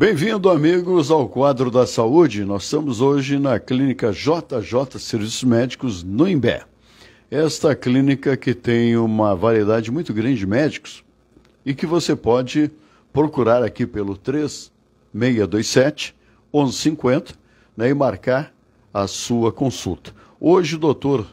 Bem-vindo, amigos, ao quadro da saúde. Nós estamos hoje na clínica JJ Serviços Médicos no Imbé. Esta clínica que tem uma variedade muito grande de médicos e que você pode procurar aqui pelo 3627 1150 né, e marcar a sua consulta. Hoje o doutor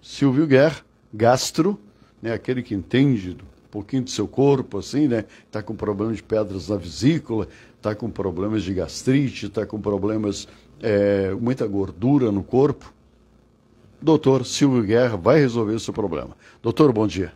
Silvio Guerra, gastro, né, aquele que entende do pouquinho do seu corpo, assim, né? Está com problemas de pedras na vesícula, está com problemas de gastrite, está com problemas, é, muita gordura no corpo. Doutor Silvio Guerra vai resolver seu problema. Doutor, bom dia.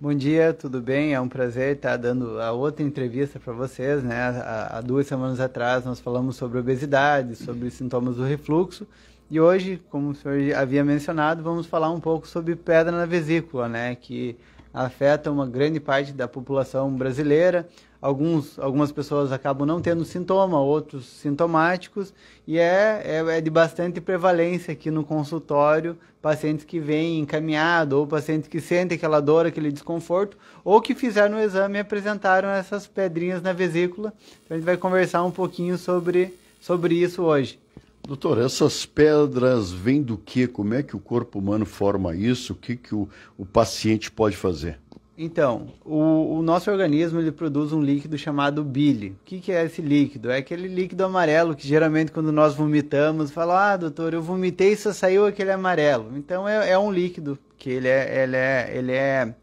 Bom dia, tudo bem? É um prazer estar dando a outra entrevista para vocês, né? Há, há duas semanas atrás nós falamos sobre obesidade, sobre sintomas do refluxo e hoje, como o senhor havia mencionado, vamos falar um pouco sobre pedra na vesícula, né? Que afeta uma grande parte da população brasileira. Alguns, algumas pessoas acabam não tendo sintoma, outros sintomáticos, e é, é, é de bastante prevalência aqui no consultório, pacientes que vêm encaminhado, ou pacientes que sentem aquela dor, aquele desconforto, ou que fizeram o exame e apresentaram essas pedrinhas na vesícula. Então a gente vai conversar um pouquinho sobre, sobre isso hoje. Doutor, essas pedras vêm do que? Como é que o corpo humano forma isso? O que, que o, o paciente pode fazer? Então, o, o, nosso organismo ele produz um líquido chamado bile. O que, que, é esse líquido? É aquele líquido amarelo que geralmente quando nós vomitamos, fala, ah, doutor, eu vomitei e só saiu aquele amarelo. Então é, é um líquido que ele é, ele é, ele é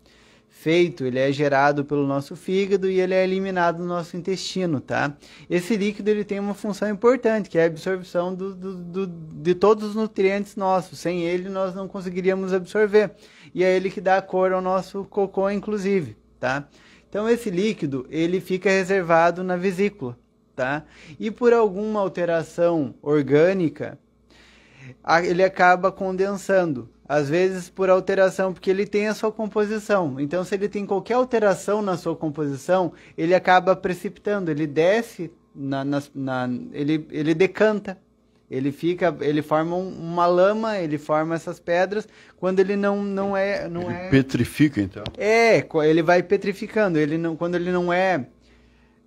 feito, ele é gerado pelo nosso fígado e ele é eliminado no nosso intestino, tá? Esse líquido ele tem uma função importante, que é a absorção do, do, do, de todos os nutrientes nossos. Sem ele nós não conseguiríamos absorver. E é ele que dá cor ao nosso cocô, inclusive, tá? Então esse líquido ele fica reservado na vesícula, tá? E por alguma alteração orgânica ele acaba condensando às vezes por alteração, porque ele tem a sua composição. Então, se ele tem qualquer alteração na sua composição, ele acaba precipitando, ele desce, na, na, na ele, ele decanta, ele fica, ele forma um, uma lama, ele forma essas pedras quando ele não, não é, não ele é. Petrifica então. É, ele vai petrificando. Ele não, quando ele não é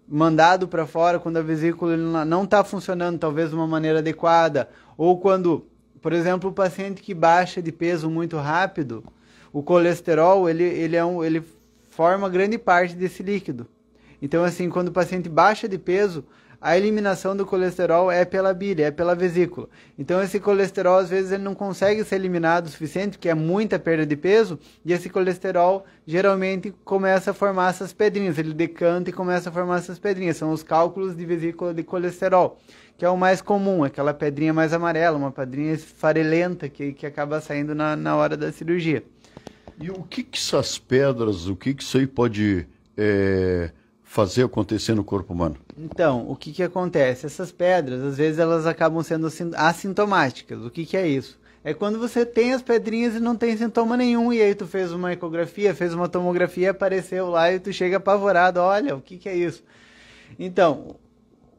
mandado para fora, quando a vesícula não está funcionando, talvez de uma maneira adequada, ou quando por exemplo, o paciente que baixa de peso muito rápido, o colesterol ele, ele, é um, ele forma grande parte desse líquido. Então, assim, quando o paciente baixa de peso, a eliminação do colesterol é pela bile, é pela vesícula. Então esse colesterol às vezes ele não consegue ser eliminado o suficiente, porque é muita perda de peso, e esse colesterol geralmente começa a formar essas pedrinhas, ele decanta e começa a formar essas pedrinhas, são os cálculos de vesícula de colesterol, que é o mais comum, aquela pedrinha mais amarela, uma pedrinha farelenta que, que acaba saindo na, na hora da cirurgia. E o que, que essas pedras, o que, que isso aí pode... É fazer acontecer no corpo humano? Então, o que, que acontece? Essas pedras, às vezes, elas acabam sendo assintomáticas. O que, que é isso? É quando você tem as pedrinhas e não tem sintoma nenhum, e aí tu fez uma ecografia, fez uma tomografia, apareceu lá e tu chega apavorado, olha, o que, que é isso? Então,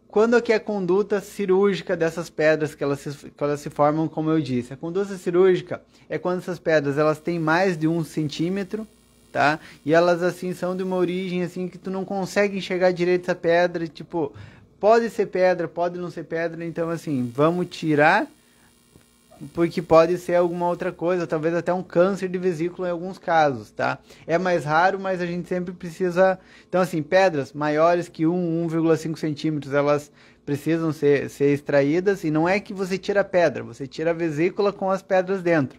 quando é que é a conduta cirúrgica dessas pedras que elas, se, que elas se formam, como eu disse? A conduta cirúrgica é quando essas pedras elas têm mais de um centímetro, tá? E elas assim são de uma origem assim que tu não consegue enxergar direito essa pedra, tipo, pode ser pedra, pode não ser pedra, então assim, vamos tirar porque pode ser alguma outra coisa, talvez até um câncer de vesícula em alguns casos, tá? É mais raro, mas a gente sempre precisa. Então, assim, pedras maiores que 1, 1,5 centímetros, elas precisam ser, ser extraídas e não é que você tira a pedra, você tira a vesícula com as pedras dentro.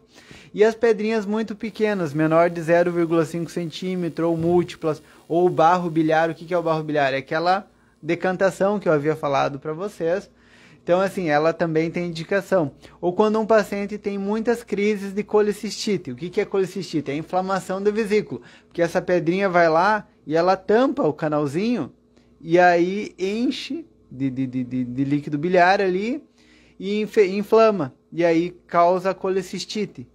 E as pedrinhas muito pequenas, menor de 0,5 centímetro ou múltiplas, ou barro bilhar, o que, que é o barro bilhar? É aquela decantação que eu havia falado para vocês. Então, assim, ela também tem indicação. Ou quando um paciente tem muitas crises de colicistite. O que, que é colicistite? É inflamação do vesículo Porque essa pedrinha vai lá e ela tampa o canalzinho e aí enche de, de, de, de líquido biliar ali e inflama. E aí causa colecistite,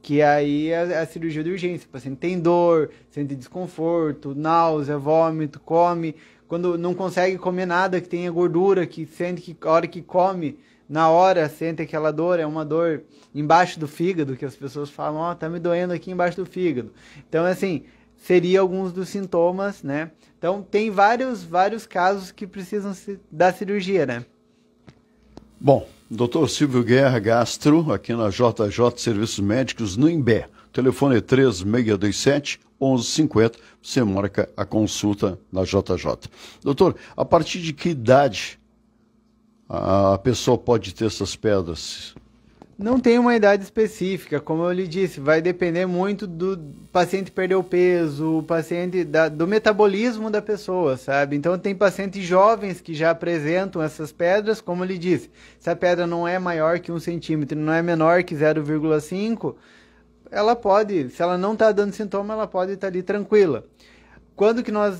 que aí é, é a cirurgia de urgência. O paciente tem dor, sente desconforto, náusea, vômito, come. Quando não consegue comer nada que tenha gordura, que sente que a hora que come, na hora sente aquela dor, é uma dor embaixo do fígado, que as pessoas falam, ó, oh, tá me doendo aqui embaixo do fígado. Então, assim, seria alguns dos sintomas, né? Então tem vários vários casos que precisam da cirurgia, né? Bom, doutor Silvio Guerra Gastro, aqui na JJ Serviços Médicos, no Imbé. Telefone é 3627 1150. Você marca a consulta na JJ. Doutor, a partir de que idade a pessoa pode ter essas pedras? Não tem uma idade específica, como eu lhe disse, vai depender muito do paciente perder o peso, o paciente da, do metabolismo da pessoa, sabe? Então tem pacientes jovens que já apresentam essas pedras, como eu lhe disse, se a pedra não é maior que um centímetro, não é menor que 0,5, ela pode, se ela não está dando sintoma, ela pode estar tá ali tranquila. Quando que nós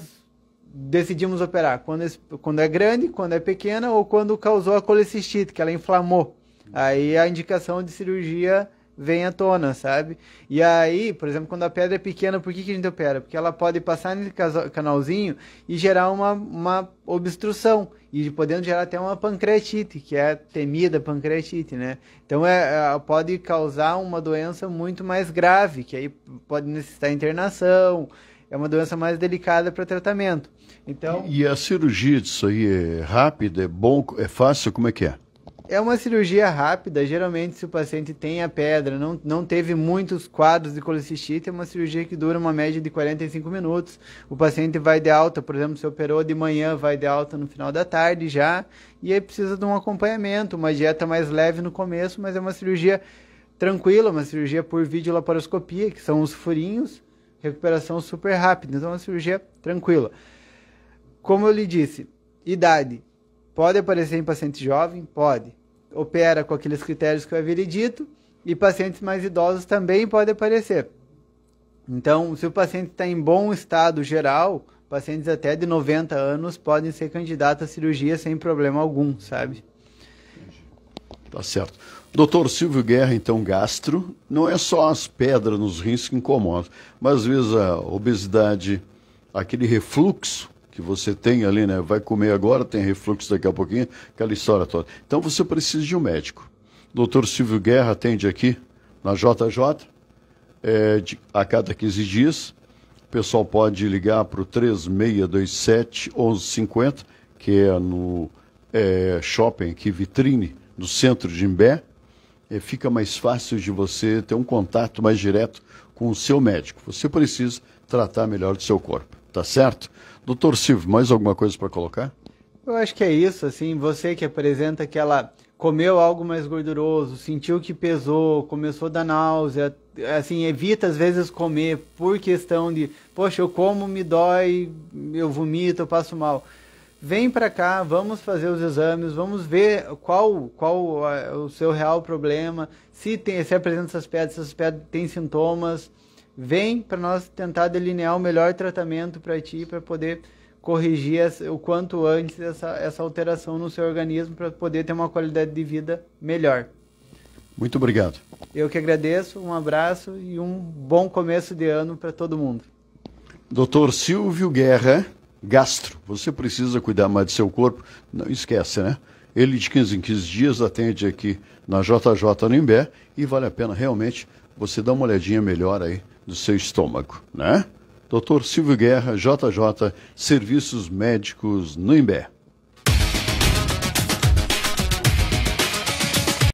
decidimos operar? Quando, quando é grande, quando é pequena ou quando causou a colecistite, que ela inflamou. Aí a indicação de cirurgia vem à tona, sabe? E aí, por exemplo, quando a pedra é pequena, por que, que a gente opera? Porque ela pode passar nesse canalzinho e gerar uma, uma obstrução, e podendo gerar até uma pancreatite, que é a temida pancreatite, né? Então, é, é, pode causar uma doença muito mais grave, que aí pode necessitar internação, é uma doença mais delicada para tratamento. Então, e a cirurgia disso aí é rápida, é bom, é fácil, como é que é? É uma cirurgia rápida. Geralmente, se o paciente tem a pedra, não, não teve muitos quadros de colicistite, é uma cirurgia que dura uma média de 45 minutos. O paciente vai de alta, por exemplo, se operou de manhã, vai de alta no final da tarde já. E aí precisa de um acompanhamento, uma dieta mais leve no começo, mas é uma cirurgia tranquila, uma cirurgia por videolaparoscopia, que são os furinhos, recuperação super rápida. Então, é uma cirurgia tranquila. Como eu lhe disse, idade. Pode aparecer em paciente jovem? Pode opera com aqueles critérios que eu havia dito, e pacientes mais idosos também podem aparecer. Então, se o paciente está em bom estado geral, pacientes até de 90 anos podem ser candidatos à cirurgia sem problema algum, sabe? Tá certo. Doutor Silvio Guerra, então, gastro, não é só as pedras nos rins que incomodam, mas às vezes a obesidade, aquele refluxo que você tem ali, né? Vai comer agora, tem refluxo daqui a pouquinho, aquela história toda. Então você precisa de um médico. Doutor Silvio Guerra atende aqui na JJ, é, de, a cada 15 dias. O pessoal pode ligar para o 3627 1150, que é no é, shopping aqui, vitrine, no centro de Imbé. É, fica mais fácil de você ter um contato mais direto com o seu médico. Você precisa tratar melhor do seu corpo, tá certo? Doutor Silvio, mais alguma coisa para colocar? Eu acho que é isso, assim, você que apresenta que ela comeu algo mais gorduroso, sentiu que pesou, começou a dar náusea, assim, evita às vezes comer por questão de, poxa, eu como, me dói, eu vomito, eu passo mal. Vem para cá, vamos fazer os exames, vamos ver qual qual é o seu real problema, se tem, se apresenta essas pedras, se essas pedras têm sintomas, vem para nós tentar delinear o melhor tratamento para ti, para poder corrigir essa, o quanto antes essa, essa alteração no seu organismo, para poder ter uma qualidade de vida melhor. Muito obrigado. Eu que agradeço, um abraço e um bom começo de ano para todo mundo. Doutor Silvio Guerra, gastro, você precisa cuidar mais do seu corpo, não esquece, né? Ele de 15 em 15 dias atende aqui na JJ Nimbé e vale a pena realmente você dar uma olhadinha melhor aí do seu estômago, né? Dr. Silvio Guerra, JJ, Serviços Médicos Noimber.